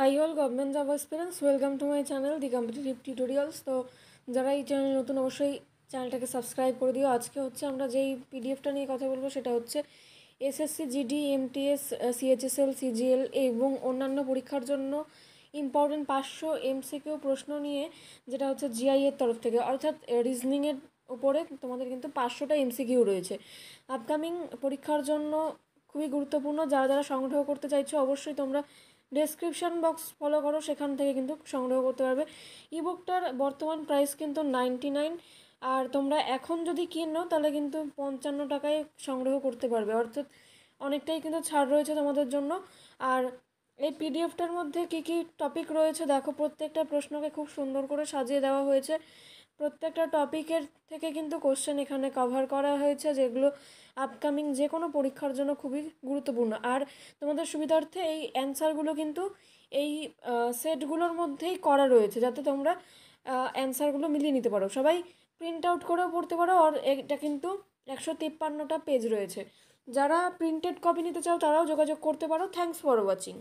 high all government job experience welcome to my channel the competitive tutorials তো যারা এই channel নতুন অবশ্যই চ্যানেলটাকে সাবস্ক্রাইব করে দিও আজকে হচ্ছে আমরা যেই পিডিএফটা নিয়ে কথা বলবো সেটা হচ্ছে SSC GD MTS CHSL CGL এবং অন্যান্য পরীক্ষার জন্য ইম্পর্টেন্ট পাঁচশো এমসিকিউ প্রশ্ন নিয়ে যেটা হচ্ছে জিআইয়ের তরফ থেকে অর্থাৎ রিজনিংয়ের উপরে তোমাদের কিন্তু পাঁচশোটা এমসিকিউ রয়েছে আপকামিং পরীক্ষার জন্য খুবই গুরুত্বপূর্ণ যারা যারা সংগ্রহ করতে চাইছো অবশ্যই তোমরা ডেসক্রিপশন বক্স ফলো করো সেখান থেকে কিন্তু সংগ্রহ করতে পারবে ইবুকটার বর্তমান প্রাইস কিন্তু নাইনটি নাইন আর তোমরা এখন যদি কিনো তাহলে কিন্তু পঞ্চান্ন টাকায় সংগ্রহ করতে পারবে অর্থাৎ অনেকটাই কিন্তু ছাড় রয়েছে তোমাদের জন্য আর এই পিডিএফটার মধ্যে কি কি টপিক রয়েছে দেখো প্রত্যেকটা প্রশ্নকে খুব সুন্দর করে সাজিয়ে দেওয়া হয়েছে প্রত্যেকটা টপিকের থেকে কিন্তু কোশ্চেন এখানে কভার করা হয়েছে যেগুলো আপকামিং যে কোনো পরীক্ষার জন্য খুবই গুরুত্বপূর্ণ আর তোমাদের সুবিধার্থে এই অ্যান্সারগুলো কিন্তু এই সেটগুলোর মধ্যেই করা রয়েছে যাতে তোমরা অ্যান্সারগুলো মিলিয়ে নিতে পারো সবাই প্রিন্ট আউট করেও পড়তে পারো আর এটা কিন্তু একশো তিপ্পান্নটা পেজ রয়েছে যারা প্রিন্টেড কপি নিতে চাও তারাও যোগাযোগ করতে পারো থ্যাংকস ফর ওয়াচিং